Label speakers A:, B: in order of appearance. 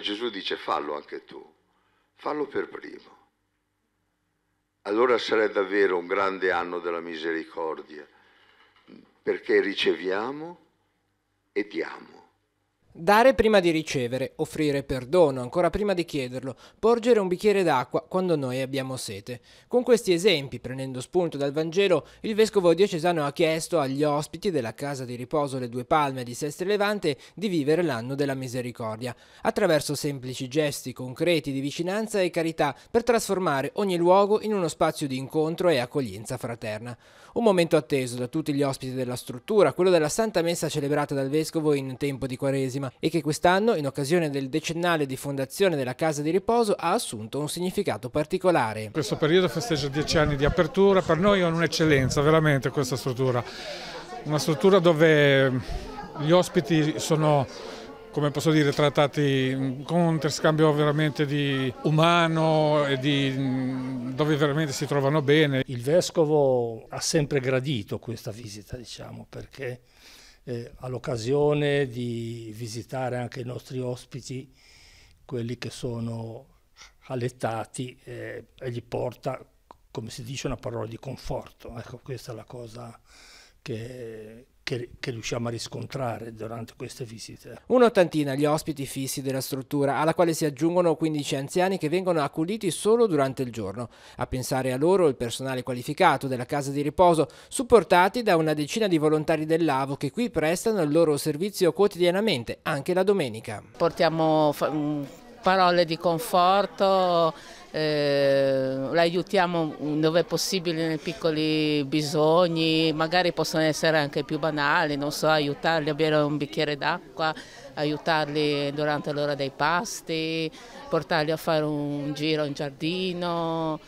A: Gesù dice fallo anche tu, fallo per primo. Allora sarà davvero un grande anno della misericordia, perché riceviamo e diamo.
B: Dare prima di ricevere, offrire perdono ancora prima di chiederlo, porgere un bicchiere d'acqua quando noi abbiamo sete. Con questi esempi, prendendo spunto dal Vangelo, il vescovo diocesano ha chiesto agli ospiti della casa di riposo Le Due Palme di Sestri Levante di vivere l'anno della misericordia, attraverso semplici gesti concreti di vicinanza e carità per trasformare ogni luogo in uno spazio di incontro e accoglienza fraterna. Un momento atteso da tutti gli ospiti della struttura, quello della Santa Messa celebrata dal vescovo in tempo di Quaresima e che quest'anno, in occasione del decennale di fondazione della Casa di Riposo, ha assunto un significato particolare.
C: Questo periodo festeggia dieci anni di apertura, per noi è un'eccellenza veramente questa struttura, una struttura dove gli ospiti sono come posso dire, trattati con un interscambio veramente di umano e di, dove veramente
A: si trovano bene. Il Vescovo ha sempre gradito questa visita, diciamo, perché eh, ha di visitare anche i nostri ospiti, quelli che sono allettati, eh, e gli porta, come si dice, una parola di conforto. Ecco, questa è la cosa che
B: che, che riusciamo a riscontrare
A: durante queste visite.
B: Un'ottantina gli ospiti fissi della struttura, alla quale si aggiungono 15 anziani che vengono accuditi solo durante il giorno. A pensare a loro il personale qualificato della casa di riposo, supportati da una decina di volontari dell'AVO che qui prestano il loro servizio quotidianamente, anche la domenica.
D: Portiamo mm, parole di conforto eh, aiutiamo dove è possibile nei piccoli bisogni, magari possono essere anche più banali, non so, aiutarli a bere un bicchiere d'acqua, aiutarli durante l'ora dei pasti, portarli a fare un giro in giardino.